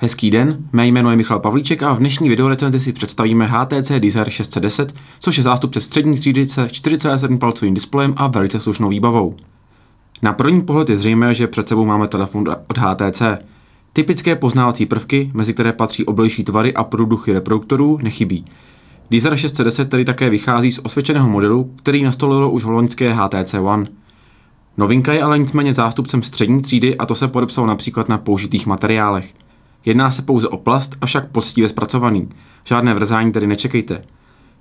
Hezký den, mé jméno je Michal Pavlíček a v dnešní videorecenzi si představíme HTC Desire 610, což je zástupce střední třídy se 4,7 palcovým displejem a velice slušnou výbavou. Na první pohled je zřejmé, že před sebou máme telefon od HTC. Typické poznávací prvky, mezi které patří oblejší tvary a průduchy reproduktorů, nechybí. Desire 610 tedy také vychází z osvědčeného modelu, který nastolilo už holandské HTC One. Novinka je ale nicméně zástupcem střední třídy a to se podepsalo například na použitých materiálech. Jedná se pouze o plast, avšak poctivě zpracovaný. Žádné vrzání tedy nečekejte.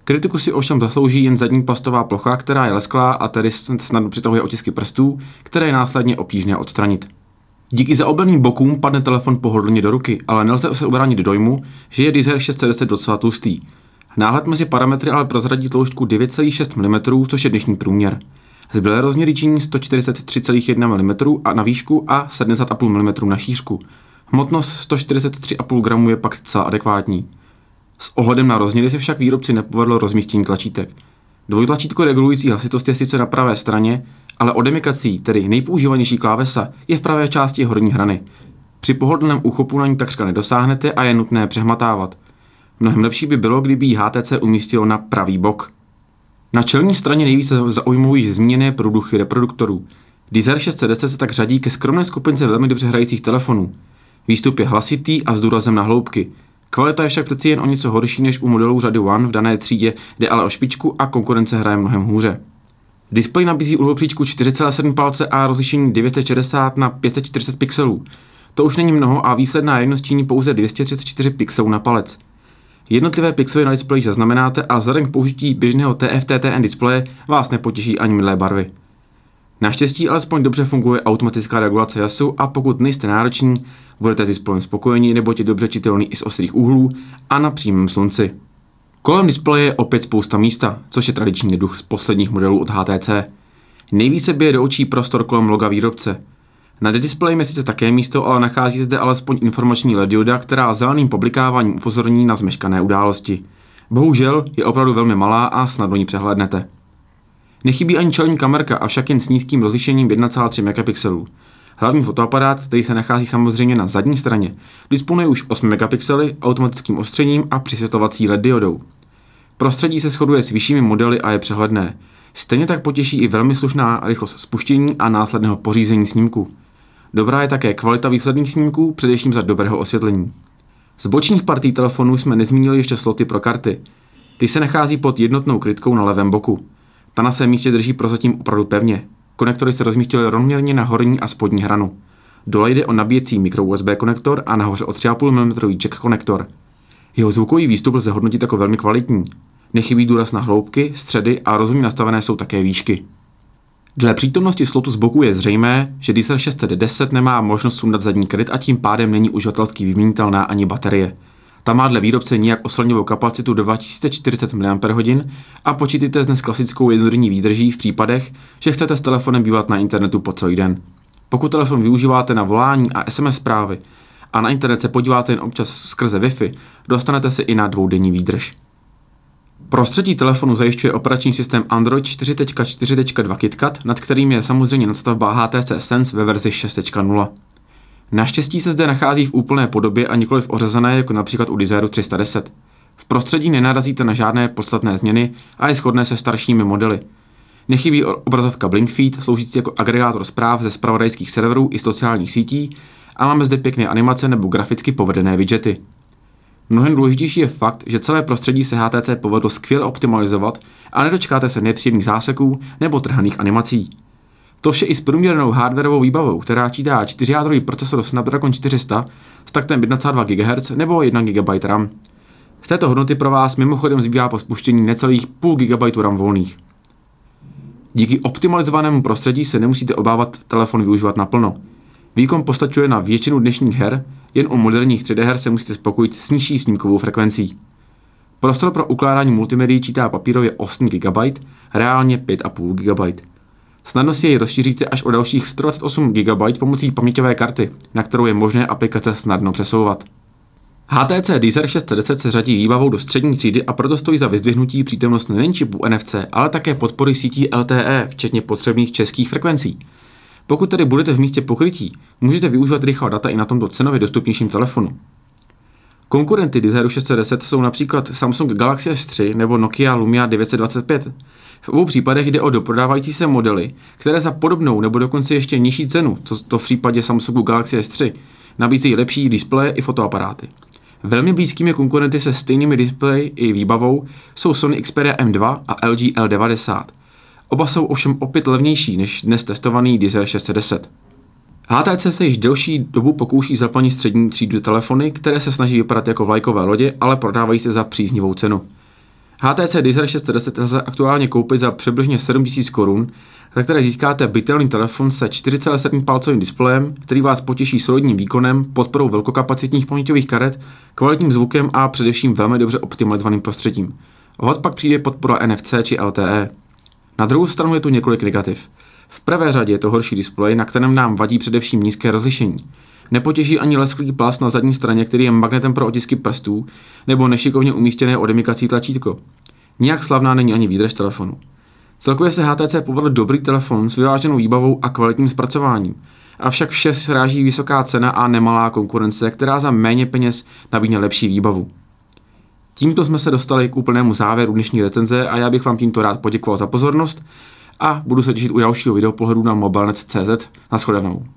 Kritiku si ovšem zaslouží jen zadní plastová plocha, která je lesklá a tedy snadno přitahuje otisky prstů, které je následně obtížné odstranit. Díky obelným bokům padne telefon pohodlně do ruky, ale nelze se ubránit dojmu, že je Dizer 610 docela tlustý. Náhled mezi parametry ale prozradí tloušťku 9,6 mm, což je dnešní průměr. Zbylé rozměry činí 143,1 mm a na výšku a 70,5 mm na šířku. Hmotnost 143,5 gramů je pak zcela adekvátní. S ohledem na rozměry se však výrobci nepovedlo rozmístění tlačítek. Dvojtlačítko regulující hlasitost je sice na pravé straně, ale odemikací, tedy nejpoužívanější klávesa, je v pravé části horní hrany. Při pohodlném uchopu na ní takřka nedosáhnete a je nutné přehmatávat. Mnohem lepší by bylo, kdyby ji HTC umístilo na pravý bok. Na čelní straně nejvíce zaujmují zmíněné produchy reproduktorů. Dizer 610 se tak řadí ke skromné skupince velmi dobře hrajících telefonů. Výstup je hlasitý a s důrazem na hloubky. Kvalita je však přeci jen o něco horší než u modelů řady One v dané třídě, jde ale o špičku a konkurence hraje mnohem hůře. Display nabízí úhlopříčku 4,7 palce a rozlišení 960 na 540 pixelů. To už není mnoho a výsledná jednost činí pouze 234 pixelů na palec. Jednotlivé pixely na displeji zaznamenáte a vzhledem k použití běžného TFT-TN displeje vás nepotěší ani milé barvy. Naštěstí alespoň dobře funguje automatická regulace jasu a pokud nejste nároční, budete s displejem spokojení nebo je dobře čitelný i z ostrých úhlů a na přímém slunci. Kolem displeje je opět spousta místa, což je tradiční duch z posledních modelů od HTC. Nejvíce bije do očí prostor kolem loga výrobce. Na displeji je sice také místo, ale nachází zde alespoň informační LED která zeleným publikáváním upozorní na zmeškané události. Bohužel je opravdu velmi malá a snadno ji přehlédnete. Nechybí ani čelní kamerka, avšak jen s nízkým rozlišením 1,3 megapixelů. Hlavní fotoaparát, který se nachází samozřejmě na zadní straně, disponuje už 8 megapixely, automatickým ostřením a přisvětovací LED diodou. Prostředí se shoduje s vyššími modely a je přehledné. Stejně tak potěší i velmi slušná rychlost spuštění a následného pořízení snímku. Dobrá je také kvalita výsledných snímků, především za dobrého osvětlení. Z bočních partí telefonu jsme nezmínili ještě sloty pro karty. Ty se nachází pod jednotnou krytkou na levém boku. Ta na svém místě drží prozatím opravdu pevně. Konektory se rozmístily rovnoměrně na horní a spodní hranu. Dole jde o nabíjecí mikro USB konektor a nahoře o 3,5 mm jack konektor. Jeho zvukový výstup lze hodnotit jako velmi kvalitní. Nechybí důraz na hloubky, středy a rozumně nastavené jsou také výšky. Dle přítomnosti slotu z boku je zřejmé, že Deezer 610 nemá možnost sundat zadní kryt a tím pádem není uživatelsky vyměnitelná ani baterie. Ta má dle výrobce nijak oslňovou kapacitu 2040 mAh a počítejte dnes klasickou jednodenní výdrží v případech, že chcete s telefonem bývat na internetu po celý den. Pokud telefon využíváte na volání a SMS zprávy a na internet se podíváte jen občas skrze Wi-Fi, dostanete se i na dvoudenní výdrž. Prostředí telefonu zajišťuje operační systém Android 4.4.2 KitKat, nad kterým je samozřejmě nadstavba HTC Sense ve verzi 6.0. Naštěstí se zde nachází v úplné podobě a nikoli v ořezané jako například u Desiru 310. V prostředí nenarazíte na žádné podstatné změny a je shodné se staršími modely. Nechybí obrazovka Blinkfeed, sloužící jako agregátor zpráv ze spravodajských serverů i sociálních sítí a máme zde pěkné animace nebo graficky povedené widgety. Mnohem důležitější je fakt, že celé prostředí se HTC povedlo skvěle optimalizovat a nedočkáte se nepříjemných záseků nebo trhaných animací. To vše i s průměrnou hardwareovou výbavou, která čítá 4-jádrový procesor Snapdragon 400 s taktem 1,2 GHz nebo 1 GB RAM. Z této hodnoty pro vás mimochodem zbývá po spuštění necelých půl GB RAM volných. Díky optimalizovanému prostředí se nemusíte obávat telefon využívat naplno. Výkon postačuje na většinu dnešních her, jen u moderních 3D her se musíte spokojit s nižší snímkovou frekvencí. Prostor pro ukládání multimedií čítá papírově 8 GB, reálně 5,5 GB. Snadno si jej rozšíříte až o dalších 128 GB pomocí paměťové karty, na kterou je možné aplikace snadno přesouvat. HTC Deezer 610 se řadí výbavou do střední třídy a proto stojí za vyzdvihnutí přítomnost nejen čipu NFC, ale také podpory sítí LTE, včetně potřebných českých frekvencí. Pokud tedy budete v místě pokrytí, můžete využívat rychlá data i na tomto cenově dostupnějším telefonu. Konkurenty Desire 610 jsou například Samsung Galaxy S3 nebo Nokia Lumia 925. V obou případech jde o doprodávající se modely, které za podobnou nebo dokonce ještě nižší cenu, co to v případě Samsungu Galaxy S3, nabízejí lepší displeje i fotoaparáty. Velmi blízkými konkurenty se stejnými displeji i výbavou jsou Sony Xperia M2 a LG L90. Oba jsou ovšem opět levnější než dnes testovaný Desire 610. HTC se již delší dobu pokouší zaplnit střední třídu telefony, které se snaží vypadat jako vlajkové lodě, ale prodávají se za příznivou cenu. HTC Desire 610 lze aktuálně koupit za přibližně 7000 korun, za které získáte bytelný telefon se 4,7 palcovým displejem, který vás potěší solidním výkonem, podporou velkokapacitních paměťových karet, kvalitním zvukem a především velmi dobře optimalizovaným prostředím. Hod pak přijde podpora NFC či LTE. Na druhou stranu je tu několik negativ. V pravé řadě je to horší displej, na kterém nám vadí především nízké rozlišení. Nepotěží ani lesklý plast na zadní straně, který je magnetem pro otisky prstů, nebo nešikovně umístěné odemikací tlačítko. Nijak slavná není ani výdrž telefonu. Celkově se HTC povedl dobrý telefon s vyváženou výbavou a kvalitním zpracováním. Avšak vše sráží vysoká cena a nemalá konkurence, která za méně peněz nabídne lepší výbavu. Tímto jsme se dostali k úplnému závěru dnešní recenze a já bych vám tímto rád poděkoval za pozornost a budu se těšit u dalšího videopohledu na mobilnet.cz. Naschledanou.